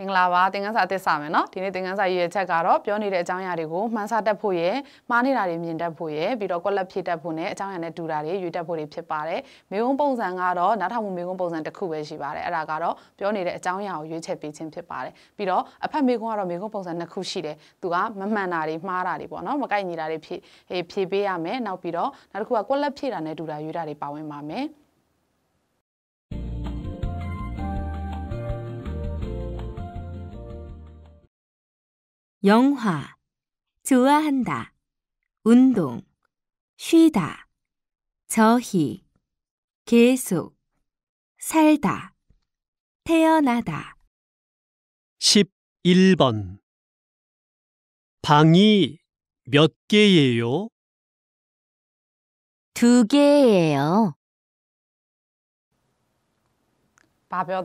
မင်္ဂလာပါသင်ခန်းစာအသစ်စမယ်နော်ဒီနေ့သင်ခန်းစာရည်ရချက်ကတော့ပြောနေတဲ့အကြောင်းအရာတွေကိုမှန်းဆတတ်ဖို့ရယ်မှားနေတာတွေမြင်တတ်ဖို့ရယ်ပြီးတော့ကွက်လက်ဖြည့်တတ်ဖို့နဲ့အကြောင်းအရာနဲ့တူတာတွေရွေးတတ်ဖို့တွေဖြစ်ပါတယ်မေကုန်းပုံစံကတော့နားထောင်မှုမေကုန်းပုံစံတစ်ခုပဲရှိပါတယ်အဲ့ဒါကတော့ပြောနေတဲ့အကြောင်းအရာကိုရွေးချက်ပေးခြင်းဖြစ်ပါတယ်ပြီးတော့အဖက်မေကုန်းကတော့မေကုန်းပုံစံနှစ်ခုရှိတယ်သူကမမှန်တာတွေမှားတာတွေပေါ့နော်မကိုက်ညီတာတွေဖြည့်ဖြည့်ပေးရမယ်နောက်ပြီးတော့နောက်တစ်ခုကကွက်လက်ဖြည့်တာနဲ့တူတာရွေးတာတွေပါဝင်ပါမယ် 영화, 좋아한다, 운동, 쉬다, 저희, 계속, 살다, 태어나다. 11번 방이 몇 개예요? 두 개예요. Papel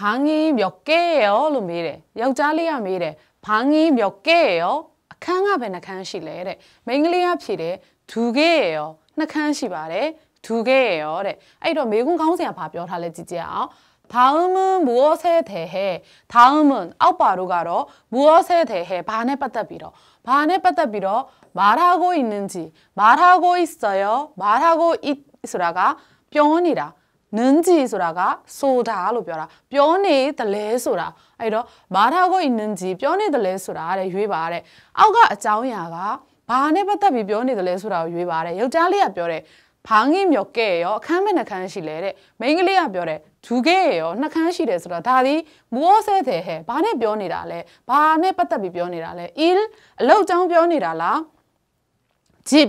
방이 몇 개예요? 로 미래. 영자리야 미래. 방이 몇 개예요? 아, 칸가 베나 칸시래. 래. 맹글리야 피래. 두 개예요. 나 칸시바래. 두 개예요. 래. 아이런매군 강세야 바벼 할래 지지야. 다음은 무엇에 대해 다음은 아빠로가로 무엇에 대해 반에 빠따비러 반에 빠따비러 말하고 있는지 말하고 있어요 말하고 있으라가 병원이라 နန်းကြီးဆိုတာကဆိုဒါလို့ပြောတာပြောနေတလဲဆိုတာအဲ့တော့မာထာကိုနန်းကြီးပြောနေတလဲဆိုတာတဲ့ရွေးပါတဲ့အောက်ကအကြောင်းအရာကဘာနဲ့ပတ်သက်ပြီးပြောနေတလဲဆိုတာကိုရွေးပါတဲ့ယောက်ျားလေးကပြောတဲ့ဖာငင်းမြော်ကဲ့ရောအခန်းမဲ့နှခန်းရှိလဲတဲ့မိန်းကလေးကပြောတဲ့ဒူကဲ့ရောနှခန်းရှိတယ်ဆိုတော့ဒါသည်မူဩဆဲတယ်ဟဲ့ဘာနဲ့ပြောနေတာလဲဘာနဲ့ပတ်သက်ပြီးပြောနေတာလဲ il အလောက်အကြောင်းပြောနေတာလား jeep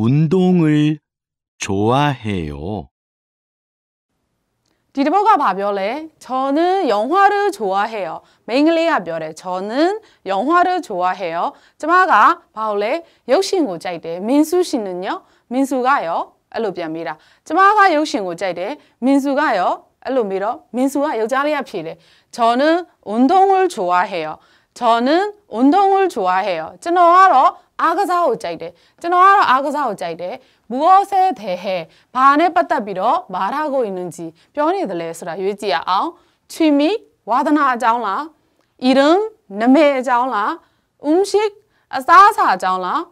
운동을 좋아해요. 디버가 바별에 저는 영화를 좋아해요. 맹리아 별에 저는 영화를 좋아해요. 저마가 바울에 역신고 짜이대. 민수 씨는요? 민수가요? 알로 비합니다. 저마가 역신고 짜이대. 민수가요? 알로 밀어. 민수가 여자리아 피래. 저는 운동을 좋아해요. 저는 운동을 좋아해요. 저는 알아. အားကစားကိုကြိုက်တယ်ကျွန်တော်ကတော့အားကစားကိုကြိုက်တယ်ဘူဩဆဲတဲ့ဟဲဘာနဲ့ပတ်သက်ပြီးတော့ဘာရကိုရင်ကြီးပြောနေတယ်လဲဆိုတာရွေးကြည့်ရအောင်ချီမီဝါဒနာအကြောင်းလားအီရန်နမေအကြောင်းလားဥမ်ရှိအစားအစာအကြောင်းလား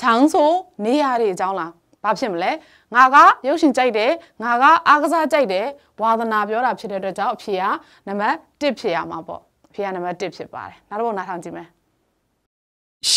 ချောင်းဆိုနေရာတွေအကြောင်းလားဘာဖြစ်မလဲငါကရုပ်ရှင်ကြိုက်တယ်ငါကအားကစားကြိုက်တယ်ဝါသနာပြောတာဖြစ်တဲ့အတွက်ကြောင့်အဖေကနံပါတ်1ဖြစ်ရမှာပေါ့အဖေကနံပါတ်1ဖြစ်ပါတယ်နောက်တစ်ပုဒ်နားထောင်ကြည့်မယ်10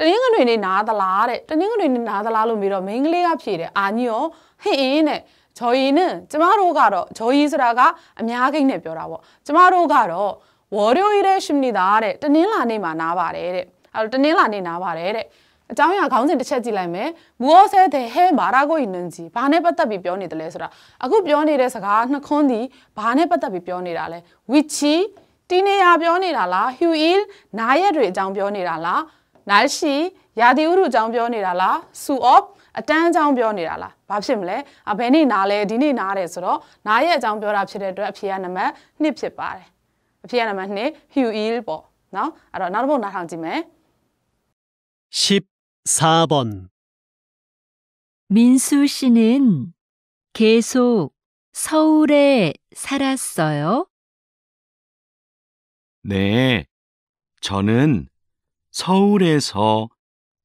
တနင်္ဂနွေနေ့နားသလားတဲ့တနင်္ဂနွေနေ့နားသလားလို့မေးတော့မိန်းကလေးကဖြေတယ်အာညီရောဟင့်အင်းနဲ့ဂျော်ရီနဲ့ကျမတို့ကတော့ဂျော်ရီဆိုတာကအများကြီးနဲ့ပြောတာပေါ့ကျမတို့ကတော့ဝေါ်ရိုရီတဲ့ရှင်နေတာတဲ့တနင်္လာနေ့မှာနားပါတယ်တဲ့အဲ့တော့တနင်္လာနေ့နားပါတယ်တဲ့အကြောင်းအရာခေါင်းစဉ်တစ်ချက်ကြည့်လိုက်မယ်ဘူဟောဆဲတဲ့ဟဲမာရာကိုနန်ဂျီဘာနဲ့ပတ်သက်ပြီးပြောနေတယ်လဲဆိုတာအခုပြောနေတဲ့စကားနှခွန်းဒီဘာနဲ့ပတ်သက်ပြီးပြောနေတာလဲဝီချီတီနေရပြောနေတာလားဟျူအီနားရက်တွေအကြောင်းပြောနေတာလား 날씨ရာသီဥတုအကြောင်းပြောနေတာလား suit of အတန်းအကြောင်းပြောနေတာလားဘာဖြစ်မလဲအဘယ်နေ့နားလဲဒီနေ့နားတယ်ဆိုတော့နားရဲ့အကြောင်းပြောတာဖြစ်တဲ့အတွက်အဖြေကနံပါတ်1ဖြစ်ပါတယ်အဖြေကနံပါတ်2 Huil ပေါ့နော်အဲ့တော့နောက်တစ်ပုဒ်နားထောင်ကြည့်မယ်14번 민수 씨는 계속 서울에 살았어요? 네, 저는 서울에서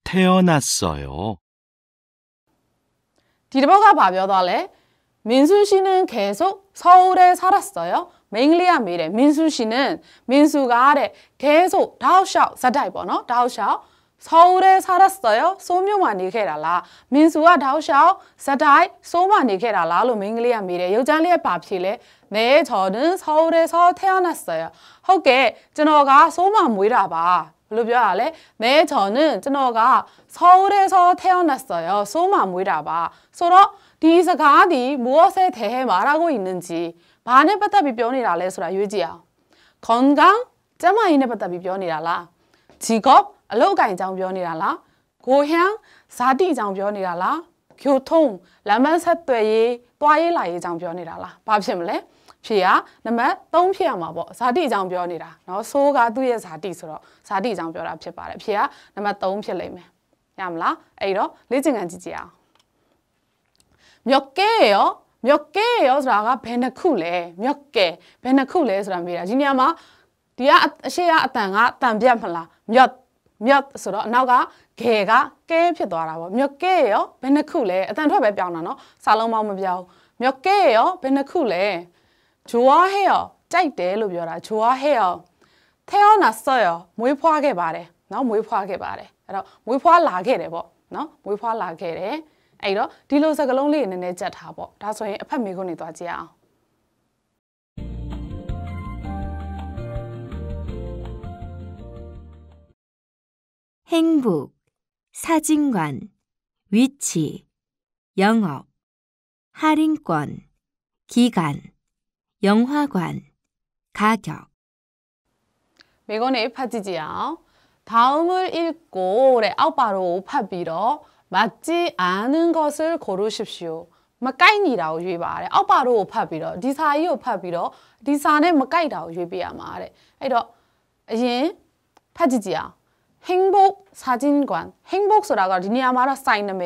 태어났어요. 디버가 바벼달래. 민수 씨는 계속 서울에 살았어요. 맹리아 미래 민수 씨는 민수가 아래 계속 다우샤오 사다이버너 다우샤오 서울에 살았어요. 소묘만 이케라라 민수가 다우샤오 사다이 소만 이케라라로 맹리아 미래 여장리에 밥실래 네 저는 서울에서 태어났어요. 허게 저너가 소만 모이라봐 ဘယ်လိုပြောရလဲမဲချော်နင်းကျွန်တော်ကဆောတဲ့ဆောထဲအောင်နဲ့ဆော်ရဆိုးမှမွေးတာပါဆိုတော့ဒီစကားဒီမိုးဆဲထဲမှာရာကိုရင်နေကြီးဘာနဲ့ပတ်သက်ပြီးပြောနေတာလဲဆိုတာရွေးကြည့်အောင်ခွန်ကောင်ကျမကြီးနဲ့ပတ်သက်ပြီးပြောနေတာလားဂျီကော့အလုတ်ကင်အကြောင်းပြောနေတာလားဂိုဟန်ဇာတိအကြောင်းပြောနေတာလားကျိုထုံလမ်းမဆက်သွယ်ရေးတွားရေးလာရေးအကြောင်းပြောနေတာလားဘာဖြစ်မလဲဖြေရနံပါတ်3ဖြေရမှာပေါ့ဇာတိအကြောင်းပြောနေတာเนาะဆိုးကသူ့ရဲ့ဇာတိဆိုတော့ဇာတိအကြောင်းပြောတာဖြစ်ပါတယ်ဖြေရနံပါတ်3ဖြစ်လိမ့်မယ်ရမလားအဲ့တော့လေ့ကျင့်ခန်းကြည့်ကြအောင်မြော့ကဲရောမြော့ကဲရောဆိုတာကဘယ်နှခုလဲမြော့ကဲဘယ်နှခုလဲဆိုတာမေးတာဒီနေရာမှာဒီကအရှိရအတန်ကအတန်ပြတ်မလားမြော့မြတ်ဆိုတော့အနောက်ကဂေကကဲဖြစ်သွားတာပေါ့မြက်ကဲရောဘယ်နှခုလဲအတန်ထွက်ပဲပြောင်းတာနော်စာလုံးပေါင်းမပြောင်းမြက်ကဲရောဘယ်နှခုလဲ 좋아해요. 짧대로 벼라. 좋아해요. 태어났어요. 모이포하게 말해. 너 모이포하게 말해. 그래 모이포하 게래 뭐. 너 모이포하 아, 뭐. 게래အဲ့တော့ဒီလိုစကားလုံးလေးနည်း 행복, 사진관, 위치, 영업, 할인권, 기간 영화관, 가격. 매건의 네 파지지요. 다음을 읽고 올해 아빠로 파비러 맞지 않은 것을 고르십시오. 막까이니라고 유입하래. 아빠로 파비러 리사이오 파비러 리사네 막까이라고 유입하마래. 이러 예 파지지요. 행복 사진관 행복 ဆိုတာကဒီနေရာမှာတော့ sign နာမ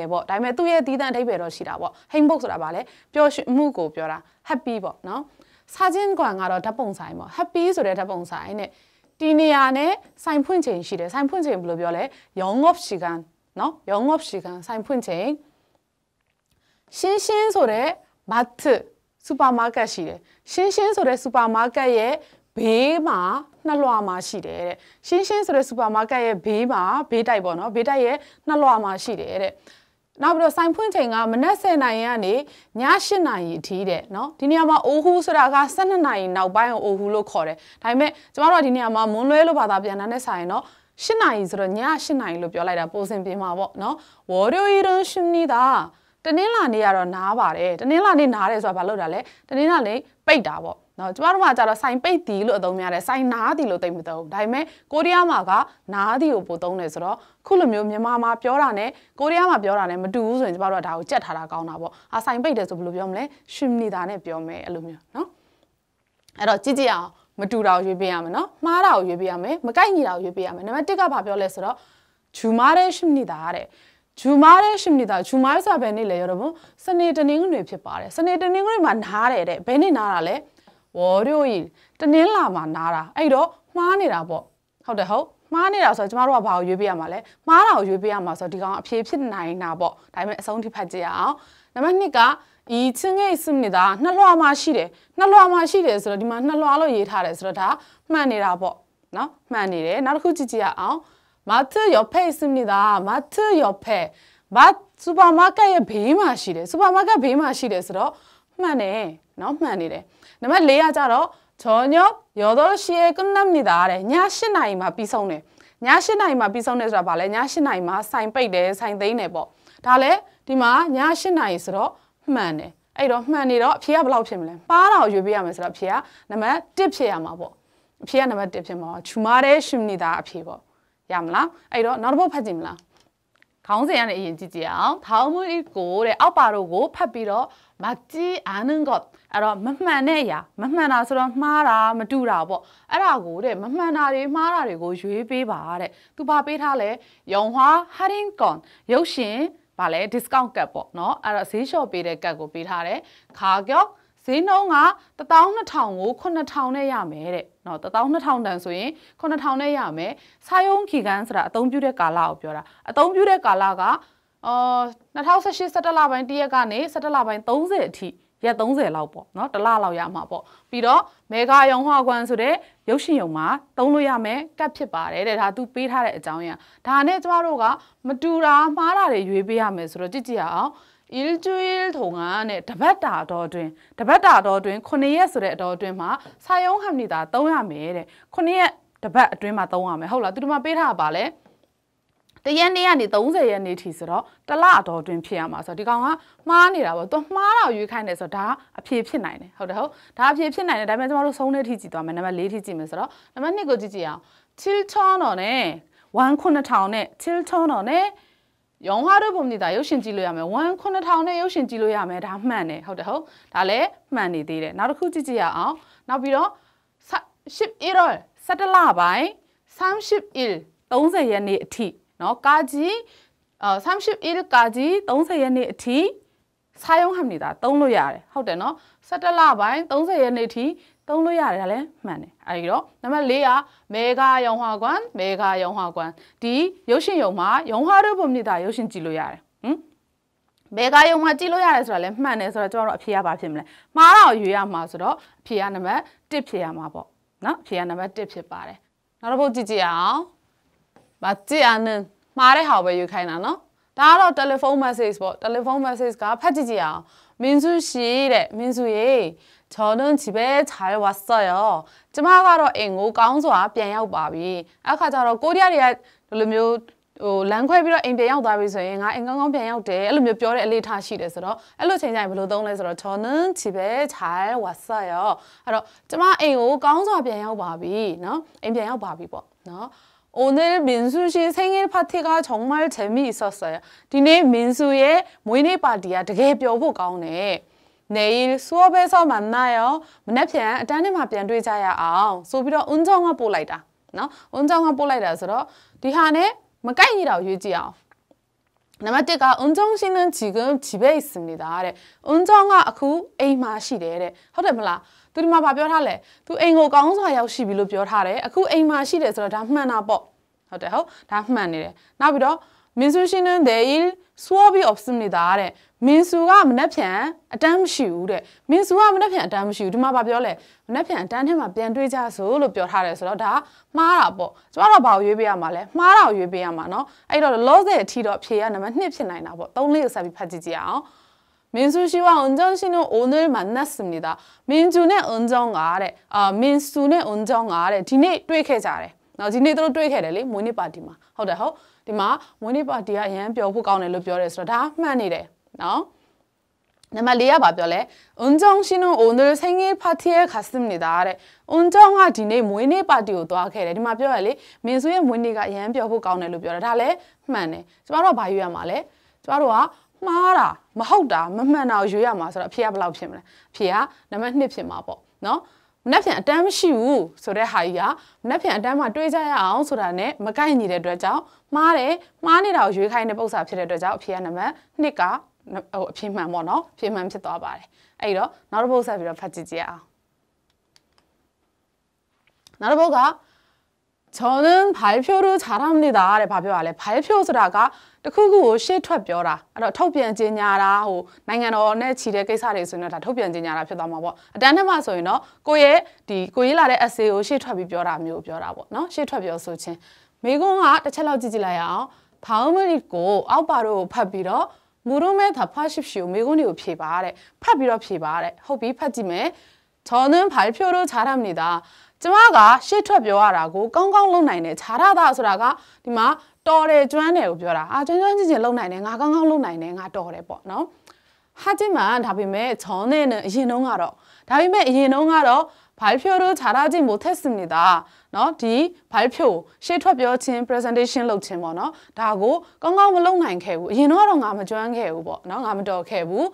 행복 ဆိုတာဗာလဲပျော်စာချင်းကွန်ကတော့ဓာတ်ပုံဆိုင်ပေါ့ happy ဆိုတဲ့ဓာတ်ပုံဆိုင်နဲ့ဒီနေရာနဲ့ဆိုင်ဖွင့်ချိန်ရှိတယ်ဆိုင်ဖွင့်ချိန်ဘယ်လိုပြောလဲ young of shigan เนาะ young of shigan ဆိုင်ဖွင့်ချိန်ရှင်းရှင်းဆိုတဲ့ mart စူပါမားကတ်ရှိတယ်ရှင်းရှင်းဆိုတဲ့စူပါမားကတ်ရဲ့ဘေးမှာနှလွှာမှာရှိတယ်တဲ့ရှင်းရှင်းဆိုတဲ့စူပါမားကတ်ရဲ့ဘေးမှာဘေးတိုက်ပေါ့နော်ဘေးတိုက်ရဲ့နှလွှာမှာရှိတယ်တဲ့နောက်ပြီးတော့ဆိုင်ဖွင့်ချိန်ကမနက်10နာရီကနေည8နာရီအထိတဲ့နော်ဒီနေရာမှာအိုဟူဆိုတာက12နာရီနောက်ပိုင်းကိုအိုဟူလို့ခေါ်တယ်ဒါပေမဲ့ကျမတို့ကဒီနေရာမှာမွန်းလွဲလို့ဘာသာပြန်တာနဲ့ဆိုင်တော့8နာရီဆိုတော့ည8နာရီလို့ပြောလိုက်တာပုံစံပြင်မှာပေါ့နော်ဝေါ်ရိုရီရွှန်နီတာတနင်္လာနေ့ကတော့နားပါတယ်တနင်္လာနေ့နားတယ်ဆိုတာဘာလို့တာလဲတနင်္လာနေ့ပိတ်တာပေါ့နော်ကျမတို့ကကြတော့ဆိုင်ပိတ်တီလို့အသုံးများတယ်ဆိုင်နားတီလို့သိမ့်မသုံးဒါပေမဲ့ကိုရီးယားမှာကနားတီကိုပိုသုံးတယ်ဆိုတော့ခုလိုမျိုးမြန်မာမှာပြောတာနဲ့ကိုရီးယားမှာပြောတာနဲ့မတူဘူးဆိုရင်ကျမတို့ကဒါကိုကြက်ထားတာကောင်းတာပေါ့အာဆိုင်ပိတ်တယ်ဆိုဘယ်လိုပြောမလဲရှင်နီတာနဲ့ပြောမယ်အဲ့လိုမျိုးနော်အဲ့တော့ကြည့်ကြည့်အောင်မတူတာကိုရွေးပေးရမယ်နော်မှားတာကိုရွေးပေးရမယ်မကိုက်ညီတာကိုရွေးပေးရမယ်နံပါတ်1ကဘာပြောလဲဆိုတော့ဂျူမားတဲ့ရှင်နီတာတဲ့ဂျူမားတဲ့ရှင်နေတာဂျူမားဆိုတာဘယ်နေ့လဲရောတော့စနေတနင်္ဂနွေဖြစ်ပါတယ်စနေတနင်္ဂနွေမှာနားတယ်တဲ့ဘယ်နေ့နားတာလဲဝေါ်ရိုရီတနင်္လာမှာနားတာအဲ့တော့မှားနေတာပေါ့ဟုတ်တယ်ဟုတ်မှားနေတာဆိုတော့ကျမတို့ကဘာကိုရွေးပေးရမှာလဲမှားတာကိုရွေးပေးရမှာဆိုတော့ဒီကောင်အဖြေဖြစ်နိုင်တာပေါ့ဒါပေမဲ့အဆုံးထိဖတ်ကြရအောင်နံပါတ်2ကဤချင်းငယ်စနစ်တာနှစ်လွှာမှရှိတယ်နှစ်လွှာမှရှိတယ်ဆိုတော့ဒီမှာနှစ်လွှာလို့ရေးထားတယ်ဆိုတော့ဒါမှန်နေတာပေါ့နော်မှန်နေတယ်နောက်တစ်ခုကြည့်ကြရအောင်မာသယောဖဲစနစ်တာမာသယောဖဲဘာစူပါမားကတ်ရဲ့ဘေးမှာရှိတယ်စူပါမားကတ်ဘေးမှာရှိတယ်ဆိုတော့မှန်တယ်နော်မှန်နေတယ်နံပါတ်၄ကကြတော့저녁여덟시에끝납니다တဲ့ည၈နာရီမှာပြီးဆုံးတယ်ည၈နာရီမှာပြီးဆုံးတယ်ဆိုတာဗာလဲည၈နာရီမှာဆိုင်ပိတ်တယ်ဆိုင်သိမ်းတယ်ပေါ့ဒါလဲဒီမှာည၈နာရီဆိုတော့မှန်တယ်အဲ့တော့မှန်နေတော့အဖြေကဘယ်လောက်ဖြစ်မလဲပါးတာကိုရွေးပေးရမယ်ဆိုတော့အဖြေကနံပါတ်1ဖြစ်ရမှာပေါ့အဖြေကနံပါတ်1ဖြစ်မှာချူမာတဲ့ရှင်နေတာအဖြေပေါ့ရမလားအဲ့တော့နောက်တစ်ပုတ်ဖတ်ကြည့်မလားခေါင်းစဉ်ကနေအရင်ကြည့်ကြည့်အောင်ထောင်းမှုကိုတဲ့အောက်ပါတို့ကိုဖတ်ပြီးတော့막지않은것အဲ့တော့မမှန်တဲ့အရာမမှန်တာဆိုတော့မှားတာမတူတာပေါ့အဲ့ဒါကိုတဲ့မမှန်တာတွေမှားတာတွေကိုရွေးပေးပါတဲ့သူဘာပေးထားလဲယုံဟွာဟာရင်ကွန်ရုပ်ရှင်ဗာလဲ discount ကတ်ပေါ့เนาะအဲ့တော့ဈေးလျှော့ပေးတဲ့ကတ်ကိုပေးထားတယ်ခါကြော့ဈေးနှုန်းက12000ကို9000နဲ့ရမယ်တဲ့။နော်12000တန်ဆိုရင်9000နဲ့ရမယ်။စာယုံခီကန်းဆိုတာအသုံးပြုတဲ့ကာလကိုပြောတာ။အသုံးပြုတဲ့ကာလကအော်2018 17လပိုင်း1ရက်ကနေ17လပိုင်း30အထိရက်30လောက်ပေါ့နော်တလလောက်ရမှာပေါ့ပြီးတော့မေဂါယုံဟွာကွမ်ဆိုတဲ့ရုပ်ရှင်ယုံမှာသုံးလို့ရမယ်ကတ်ဖြစ်ပါတယ်တဲ့ဒါသူပေးထားတဲ့အကြောင်းအရာဒါနဲ့ကျမတို့ကမတူတာမှားတာတွေရွေးပေးရမယ်ဆိုတော့ကြည့်ကြည့်အောင် il tuil ထုံကနဲ့တပတ်တာတော်တွင်တပတ်တာတော်တွင်9ရက်ဆိုတဲ့အတော်တွင်မှာဆာယုံဟမ်နီတာ300မယ်တဲ့9ရက်တပတ်အတွင်းမှာ300မယ်ဟုတ်လားသူတို့မှပေးထားတာပါလဲတစ်ရက်နေ့ကနေ30ရက်နေ့ထိဆိုတော့တလအတော်အတွင်းဖြစ်ရမှာဆိုတော့ဒီကောင်ကမှားနေတာပေါ့သူမှားတာရွေးခိုင်းတယ်ဆိုတော့ဒါအဖြေဖြစ်နိုင်တယ်ဟုတ်တယ်ဟုတ်ဒါအဖြေဖြစ်နိုင်တယ်ဒါပေမဲ့ကျွန်တော်တို့ဆုံးတဲ့အထိကြည့်သွားမယ်နံပါတ်၄ထိကြည့်မယ်ဆိုတော့နံပါတ်2ကိုကြည့်ကြည့်အောင် Tilton တော့ ਨੇ 19000နဲ့ Tilton တော့ ਨੇ ရောင်းဟာတို့ပုံနေတာရုပ်ရှင်ကြည့်လို့ရမယ်19000နဲ့ရုပ်ရှင်ကြည့်လို့ရမယ်ဒါမှန်တယ်ဟုတ်တယ်ဟုတ်ဒါလည်းမှန်နေသေးတယ်နောက်တစ်ခုကြည့်ကြည့်ရအောင်နောက်ပြီးတော့10 10 satellite ပိုင်း30 il 30ရက်နေ့အထိနော်ကာဂျီ31 il ကာဂျီ30ရက်နေ့အထိစာရုံးဟမ်နေတာသုံးလို့ရတယ်ဟုတ်တယ်နော်17လပိုင်း30ရက်နေ့အထိသုံးလို့ရတယ်ဒါလည်းမှန်တယ်အဲဒီတော့နံပါတ်4ကမေဂါယောင်ဟွာကွမ်မေဂါယောင်ဟွာကွမ်ဒီရုပ်ရှင်ယုံမှာယုံဟွာတို့ပုံမြင်တာရုပ်ရှင်ကြည့်လို့ရတယ်ဟင်မေဂါယုံမှာကြည့်လို့ရတယ်ဆိုတာလည်းမှန်တယ်ဆိုတော့ကျွန်တော်တို့အဖြေရပါဖြစ်မလဲမှားတော့ရွေးရမှာဆိုတော့အဖြေကနံပါတ်1ဖြေရမှာပေါ့နော်အဖြေကနံပါတ်1ဖြစ်ပါတယ်နောက်တစ်ပုဒ်ကြည့်ကြည့်အောင်မကြည့်အောင်မှားတဲ့ဟာပဲယူခိုင်းတာနော်ဒါကတော့ telephone message ပေါ့ telephone message ကဖတ်ကြည့်ကြည့်အောင်မင်းစုရှိတဲ့မင်းစုရေ저는집에잘왔어요ကျမကတော့အိမ်ကိုကောင်းစွာပြန်ရောက်ပါပြီအခါကျတော့ကိုရီးယားတွေကဒီလိုမျိုးဟိုလမ်းခွဲပြီးတော့အိမ်ပြန်ရောက်သွားပြီဆိုရင်ငါအိမ်ကောင်းကောင်းပြန်ရောက်တယ်အဲ့လိုမျိုးပြောတဲ့အလေးထားရှိတယ်ဆိုတော့အဲ့လိုချိန်ကျရင်ဘယ်လိုသုံးလဲဆိုတော့저는집에잘왔어요အဲ့တော့ကျမအိမ်ကိုကောင်းစွာပြန်ရောက်ပါပြီเนาะအိမ်ပြန်ရောက်ပါပြီပေါ့เนาะ오늘민수씨생일파티가정말재미있었어 요. 니네민수의모이니파티야되게뼈보가오 네. 내일수업에서만나 요. 문앞편딴에마편되자야아 오. 소비로은정아볼라이 다. 너은정아볼라이 다. 그래서디한에뭐까이니라고유지 야. 나마때가은정씨는지금집에있습니 다. 그 래. 은정아아쿠에이마시 래. 그 래. 허데몰 라. သူဒီမှာဗာပြောထားလဲသူအိမ်ကိုကောင်းစွာရောက်ရှိပြီလို့ပြောထားတယ်အခုအိမ်မှာရှိတယ်ဆိုတော့ဒါမှန်တာပေါ့ဟုတ်တယ်ဟုတ်ဒါမှန်နေတယ်နောက်ပြီးတော့မင်းဆူရှင်းတဲ့ deal swabby opsimnida တဲ့မင်းဆူကမနှက်ဖြန်အတန်းမရှိဘူးတဲ့မင်းဆူကမနှက်ဖြန်အတန်းမရှိဘူးဒီမှာဗာပြောလဲမနှက်ဖြန်အတန်းထဲမှာပြန်တွေးကြဆိုလို့ပြောထားတယ်ဆိုတော့ဒါမှားတာပေါ့ကျမတို့ဘာကိုရွေးပေးရမှာလဲမှားတာကိုရွေးပေးရမှာเนาะအဲ့တော့ loss တဲ့အထီတော့ဖြေရနံပါတ်1ဖြစ်နိုင်တာပေါ့3လေးကိုဆက်ပြီးဖတ်ကြည့်ကြအောင်민수씨와은정씨는오늘만났습니 다. 민주네은정 아, 래 아, 민수네은정 아, 래디네တွေ့ခဲ့자 래. နော်ဒီနေ့တို့တွေ့ခဲ့တယ်လေမွေးနေ့ပါတီမှာဟုတ်တယ်ဟုတ်ဒီမှာမွေးနေ့ပါတီကအရန်ပျော်ဖို့ကောင်းတယ်လို့ပြောတယ်ဆိုတော့ဒါမှန်နေတယ်နော်နံပါတ်၄ကဘာပြောလဲ။ဦးကျောင်းရှင်တို့ owner ဆိုင်ငယ် party ရဲ့ custom နေတာတဲ့။ဦးကျောင်းကဒီနေ့မွေးနေ့ပါတီကိုသွားခဲ့တယ်။ဒီမှာပြောရလေမင်းစုရဲ့မွေးနေ့ကအရန်ပျော်ဖို့ကောင်းတယ်လို့ပြောတာ။ဒါလည်းမှန်တယ်။ကျမတို့ကဘာယူရမှာလဲ။ကျမတို့ကမှားတာ။မဟုတ်တာမမှန်တာကိုရွေးရမှာဆိုတော့အဖေကဘယ်လောက်ဖြစ်မလဲအဖေကနံပါတ်1ဖြစ်မှာပေါ့နော်မနှက်ဖြန်အတန်းမရှိဘူးဆိုတဲ့ဟာကြီးကမနှက်ဖြန်အတန်းမှာတွေးကြရအောင်ဆိုတာနဲ့မကိုက်ညီတဲ့အတွက်ကြောင့်မှားတယ်မှားနေတာကိုရွေးခိုင်းတဲ့ပုံစံဖြစ်တဲ့အတွက်ကြောင့်အဖေကနံပါတ်1ကဟိုအဖေမှန်ပေါ့နော်အဖေမှန်ဖြစ်သွားပါတယ်အဲ့တော့နောက်တစ်ပုဒ်ဆက်ပြီးတော့ဖတ်ကြည့်ကြရအောင်နောက်တစ်ပုဒ်က저는발표를잘합니 다. တဲ့ဘာပြောရလဲ발표ဆိုတာကတခုခုကိုရှေ့ထွက်ပြောတာအဲ့တော့ထုတ်ပြန်ကြေညာတာဟိုနိုင်ငံတော်နဲ့ခြိတဲ့ကိစ္စတွေဆိုရင်တော့ဒါထုတ်ပြန်ကြေညာတာဖြစ်သွားမှာပေါ့အတန်းထဲမှာဆိုရင်တော့ကိုရဲ့ဒီကိုရေးလာတဲ့ essay ကိုရှေ့ထွက်ပြီးပြောတာမျိုးပြောတာပေါ့နော်ရှေ့ထွက်ပြောဆိုခြင်းမိကုန်းကတစ်ချက်လောက်ကြည့်ကြည့်လိုက်ရအောင်다음을읽고အောက်ပါတို့ကိုဖတ်ပြီးတော့မူရုမဲသဖတ်ရှိရှိကိုမိကုန်းတွေကိုဖြေပါတဲ့ဖတ်ပြီးတော့ဖြေပါတဲ့ဟုတ်ပြီဖတ်ကြည့်မယ်저는발표를잘합니 다. ကျမကရှေ့ထွက်ပြောရတာကိုကောင်းကောင်းလုပ်နိုင်တယ်ခြားရတာဆိုတာကဒီမှာတော်တယ်ကျွမ်းတယ်ကိုပြောတာအာကျွမ်းကျွမ်းချင်းချင်းလုပ်နိုင်တယ်ငါကောင်းကောင်းလုပ်နိုင်တယ်ငါတော်တယ်ပေါ့နော်ဟာဒီမှာဒါပေမဲ့ဂျွန်နဲ့အရင်တုန်းကတော့ဒါပေမဲ့အရင်တုန်းကတော့발표를잘하지못했습니다เนาะဒီ발표ရှေ့ထွက်ပြောခြင်း presentation လုပ်ခြင်းပေါ့เนาะဒါကိုကောင်းကောင်းမလုပ်နိုင်ခဲ့ဘူးအရင်တော့ငါမကျွမ်းခဲ့ဘူးပေါ့เนาะငါမတော်ခဲ့ဘူး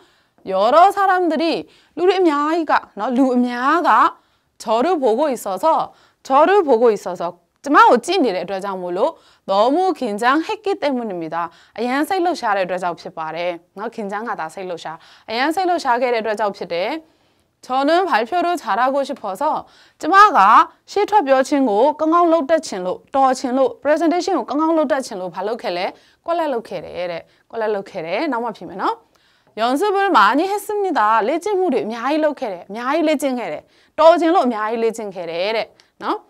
여러사람들이루리냐이가너루냐가저를보고있어서저를보고있어서ကျမကိုကြည့်နေတဲ့အတွက်ကြောင့်မို့လို့တော်မူခင်ချန်းဟက်ကိတဲ့မှုနေမိတာအရန်စိတ်လှုပ်ရှားတဲ့အတွက်ကြောင့်ဖြစ်ပါတယ်။နော်ခင်ချန်းကဒါစိတ်လှုပ်ရှားအရန်စိတ်လှုပ်ရှားခဲ့တဲ့အတွက်ကြောင့်ဖြစ်တယ်။ကျွန်တော်ဘာပြောလို့ခြားရကိုရှိဖို့ဆိုကျမကရှေ့ထွက်ပြောချင်းကိုကောင်းကောင်းလုပ်တတ်ချင်လို့တော်ချင်လို့ presentation ကိုကောင်းကောင်းလုပ်တတ်ချင်လို့ဘာလုပ်ခဲ့လဲကွက်လက်လုပ်ခဲ့တယ်တဲ့ကွက်လက်လုပ်ခဲ့တယ်နောက်မှဖြစ်မယ်နော်။연습을많이했습니 다. 레진물이많이이렇게많이레진해 래. 떨진로많이레진해 래. 너?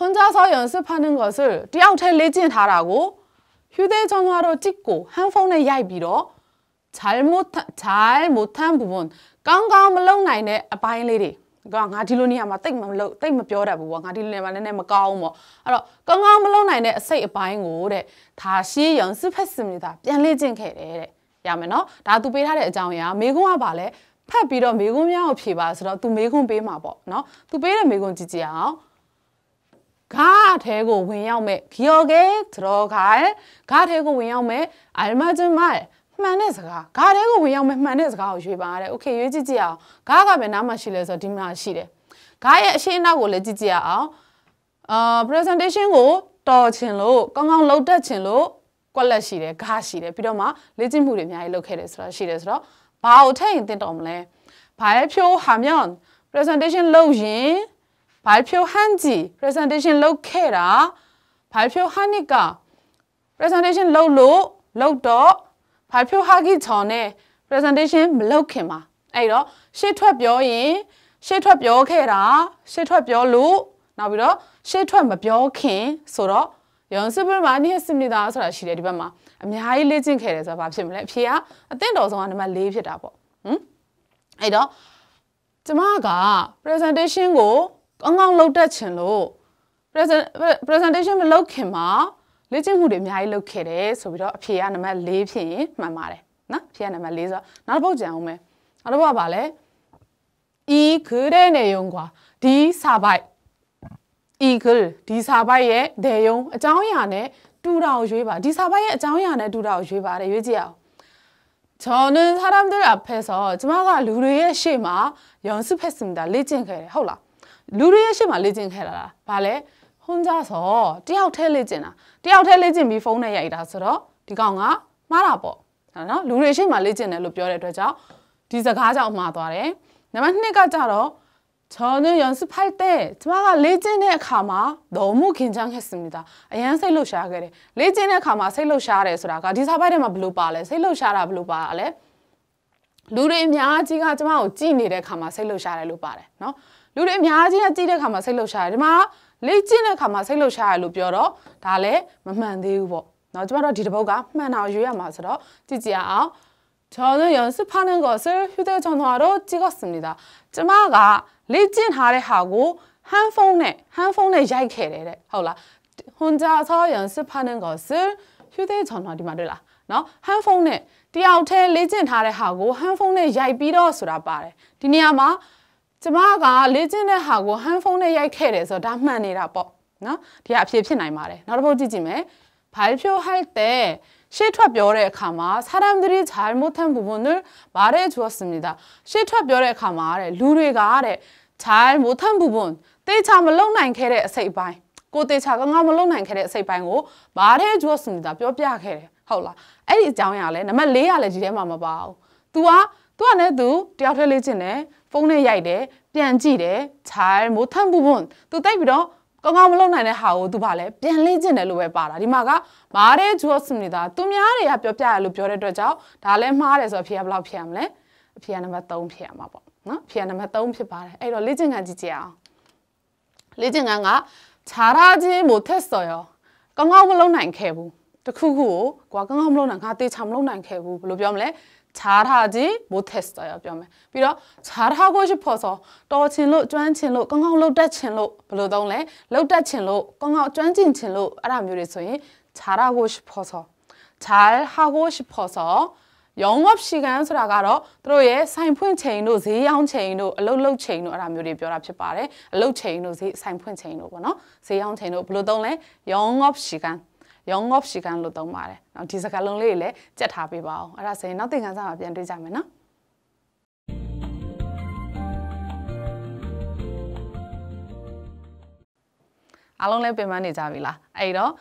혼자서연습하는것을뛰어테레진하라고휴대전화로찍고한폰에야이비로잘못잘못한부분깡깡물렁나이네바인리리ကငါဒီလိုနေရာမှာတိတ်မလို့တိတ်မပြောတတ်ဘူးကွာငါဒီလိုနေရာမှာနည်းနည်းမကောင်းဘူးပေါ့အဲ့တော့ကောင်းကောင်းမလုပ်နိုင်တဲ့အစိတ်အပိုင်းကိုတဲ့ဒါရှိရင်စစ်ဖက်စင်နေတာပြန်လေ့ကျင့်ခဲ့တယ်တဲ့ရမယ်နော်ဒါသူပေးထားတဲ့အကြောင်းအရာမေခွန်းကပါလဲဖတ်ပြီးတော့မေခွန်းများကိုဖြေပါဆိုတော့သူမေခွန်းပေးမှာပေါ့နော်သူပေးတဲ့မေခွန်းကြည့်ကြည့်အောင်ဂါအထဲကိုဝင်ရောက်မဲ့ဂီယောကေဒရောဂါဂါအထဲကိုဝင်ရောက်မဲ့အာမဂျန်မိုင်မှန်တဲ့စကားဂါထဲကိုဝင်ရောက်မဲ့မှန်တဲ့စကားကိုရွေးပါတဲ့โอเคရွေးကြည့်ကြည့်အောင်ဂါကဘယ်နားမှာရှိလဲဆိုတော့ဒီမှာရှိတယ်ဂါရဲ့အရှင်းအနောက်ကိုလည်းကြည့်ကြည့်အောင်အာ presentation ကိုတော်ချင်လို့ကောင်းကောင်းလုပ်တတ်ချင်လို့ကွက်လက်ရှိတယ်ဂါရှိတယ်ပြီးတော့မှလေ့ကျင့်မှုတွေအများကြီးလုပ်ခဲ့တယ်ဆိုတာရှိတယ်ဆိုတော့ဘာကိုထည့်ရင်တင်တော်မလဲဘာလဲဖြိုးဟာမြောင် presentation လုပ်ရင်ဘာလဲဖြိုးဟန်ကြီး presentation လုပ်ခဲ့တာဘာလဲဖြိုးဟာနစ်က presentation လုပ်လို့လုပ်တော့ဘာလဲဖြိုးဟာကြီးချောင်းနဲ့ presentation မလုပ်ခင်မှာအဲ့တော့ရှေ့ထွက်ပြောရင်ရှေ့ထွက်ပြောခဲ့တာရှေ့ထွက်ပြောလို့နောက်ပြီးတော့ရှေ့ထွက်မပြောခင်ဆိုတော့연습을많이했습니다ဆိုတာရှိတယ်ဒီဘက်မှာအများကြီးလေ့ကျင့်ခဲ့တယ်ဆိုတာဘာဖြစ်မလဲအဖြေကအသင့်တော်ဆုံးကနံပါတ်4ဖြစ်တာပေါ့ဟမ်အဲ့တော့ကျမက presentation ကိုကောင်းကောင်းလုပ်တတ်ချင်လို့ presentation မလုပ်ခင်မှာလေ့ကျင့်မှုတွေအများကြီးလုပ်ခဲ့တယ်ဆိုပြီးတော့အဖြေကနံပါတ်4ဖြစ်ရင်မှန်ပါတယ်နော်အဖြေကနံပါတ်4ဆိုတော့နောက်တစ်ပုတ်ကြံအောင်မယ်နောက်တစ်ပုတ်ကပါလဲ e ခရဲနေုံကွာဒီစာပိုက် eagle ဒီစာပိုက်ရဲ့ဒေယုံအကြောင်းအရာနဲ့တူတာကိုရွေးပါဒီစာပိုက်ရဲ့အကြောင်းအရာနဲ့တူတာကိုရွေးပါတယ်ရွေးကြည့်အောင်저는사람들앞에서저마가루리의시마연습했습니다레진해라ဟုတ်လားလူတွေရဲ့ရှေ့မှာလေ့ကျင့်ခဲ့တာလားဗာလဲဟွန်းကြဆိုတယောက်တည်းလေ့ကျင့်တာတယောက်တည်းလေ့ကျင့်ပြီးဖုန်းနဲ့ရိုက်တာဆိုတော့ဒီကောင်ကမှားတာပေါ့နော်လူတွေရှေ့မှာလေ့ကျင့်တယ်လို့ပြောတဲ့အတွက်ကြောင့်ဒီစကားကြောင့်မှားသွားတယ်နံပါတ်2ကကြတော့저는연습할때드마가레진의가마너무긴장했습니 다. 아얀셀로샤그 래. 레진의가마셀로샤래소라가디사바레마블루바래셀로샤라블루바 래. လူတွေအများကြီးကကျမကိုကြည်နေတဲ့ခါမှာစိတ်လှုပ်ရှားတယ်လို့ပါတယ်เนาะလူတွေအများကြီးကကြည်တဲ့ခါမှာစိတ်လှုပ်ရှားတယ်ဒီမှာလေ့ကျင့်တဲ့ခါမှာစိတ်လှုပ်ရှားတယ်လို့ပြောတော့ဒါလည်းမမှန်သေးဘူးပေါ့เนาะကျမတို့ဒီတစ်ပုတ်ကမှန်တာရွေးရမှာဆိုတော့ကြည့်ကြအောင်저는연습하는것을휴대전화로찍었습니 다. 쯔마가리진하래하고한폰에한폰에야이케 래. 하울라혼자서연습하는것을휴대전화리말을 라. 너한폰에တယောက်တည်း legend ထားတဲ့ဟာကို handphone နဲ့ရိုက်ပြီးတော့ဆိုတာပါတယ်ဒီနေရာမှာကျမက legend တဲ့ဟာကို handphone နဲ့ရိုက်ခဲ့တယ်ဆိုတော့ဒါမှန်နေတာပေါ့နော်ဒီကအဖြစ်ဖြစ်နိုင်ပါတယ်နောက်တစ်ခုကြည့်ကြည့်မယ်ဘာဖြစ်할때실트와별의가마사람들이잘못한부분을말해주었습니 다. 실트와별의가마아래루리가아래잘못한부분때차물렁난캐레세이바이꼬때차강가물렁난캐레세이바이고말해주었습니 다. 뼈뼈캐레ဟုတ်လားအဲ့ဒီအကြောင်းအရာလဲနံပါတ်4ရလဲဒီထဲမှာမပါဘူး तू อ่ะ तू อ่ะね तू တယောက်ထဲလေးကျင်တယ်ဖုန်းနဲ့ရိုက်တယ်ပြန်ကြည့်တယ်잘못한부분 तू တိုက်ပြီးတော့ကောင်းကောင်းမလုပ်နိုင်တဲ့ဟာကိုသူကလည်းပြန်လေ့ကျင့်တယ်လို့ပဲပါတာဒီမှာကမားတဲ့ဂျော့စမီတာသူများတွေကပြောပြရလို့ပြောတဲ့အတွက်ကြောင့်ဒါလည်းမှားတယ်ဆိုတော့အဖေကဘယ်လောက်ဖြစ်ရမလဲအဖေကနံပါတ်3ဖြစ်ရမှာပေါ့နော်အဖေကနံပါတ်3ဖြစ်ပါတယ်အဲ့တော့လေ့ကျင့်ခန်းကြည့်ကြအောင်လေ့ကျင့်ခန်းကခြားရခြင်းမို့ထက်စော်ရောကောင်းကောင်းမလုပ်နိုင်ခဲ့ဘူးတခုခုကိုကွာကောင်းကောင်းမလုပ်နိုင်ငါတေချာမလုပ်နိုင်ခဲ့ဘူးဘယ်လိုပြောမလဲ잘하지못했어 요. 뼈 면. 비로잘하고싶어서떠친로쫀친로끙끙롯다친로블로동래롯다친로끙끙쫀진친로알아묘래서이잘하고싶어서잘하고싶어서영업시간수라가로또의사인푼체인도제양체인도얼럭럭체인도알아묘래뼈라ဖြစ်ပါတယ်အလုပ်체인도제사인푼체인도ပေါ့နော်ဇေယောင်း체인도ဘယ်လိုသုံးလဲ영업시간 young of shikan လို့သုံးပါတယ်။နောက်ဒီစကားလုံးလေးတွေလည်းကြက်ထားပေးပါအောင်။အဲ့ဒါဆိုရင်နောက်သင်ခန်းစာမှာပြန်တွေ့ကြမယ်နော်။အားလုံးလည်းပင်ပန်းနေကြပြီလားအဲ့တော့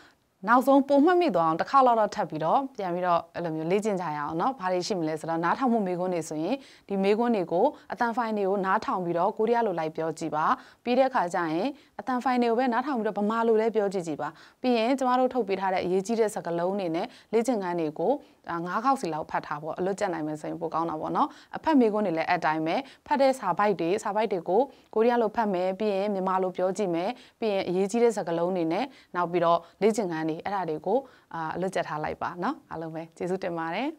နောက်ဆုံးပုံမှတ်မိသွားအောင်တစ်ခါလောက်တော့ထပ်ပြီးတော့ပြန်ပြီးတော့အဲ့လိုမျိုးလေ့ကျင့်ကြရအောင်เนาะဘာတွေရှိမလဲဆိုတော့နားထောင်မှုမေးခွန်းတွေဆိုရင်ဒီမေးခွန်းတွေကိုအတန်ဖိုင်တွေကိုနားထောင်ပြီးတော့ကိုရီးယားလိုလိုက်ပြောကြည့်ပါပြီးတဲ့အခါကျရင်အတန်ဖိုင်တွေကိုပဲနားထောင်ပြီးတော့ဗမာလိုလည်းပြောကြည့်ကြည့်ပါပြီးရင်ကျမတို့ထုတ်ပေးထားတဲ့အရေးကြီးတဲ့စကားလုံးတွေနဲ့လေ့ကျင့်ခန်းတွေကို၅ခေါက်စီလောက်ဖတ်ထားပေါ့အလွတ်ကျက်နိုင်မယ်ဆိုရင်ပိုကောင်းတာပေါ့เนาะအဖတ်မေးခွန်းတွေလည်းအတိုင်းပဲဖတ်တဲ့စာပိုက်တွေစာပိုက်တွေကိုကိုရီးယားလိုဖတ်မယ်ပြီးရင်မြန်မာလိုပြောကြည့်မယ်ပြီးရင်အရေးကြီးတဲ့စကားလုံးတွေနဲ့နောက်ပြီးတော့လေ့ကျင့်ခန်းနေအဲ့ဒါတွေကိုအလွတ်ကျက်ထားလိုက်ပါเนาะအားလုံးပဲကျေးဇူးတင်ပါတယ်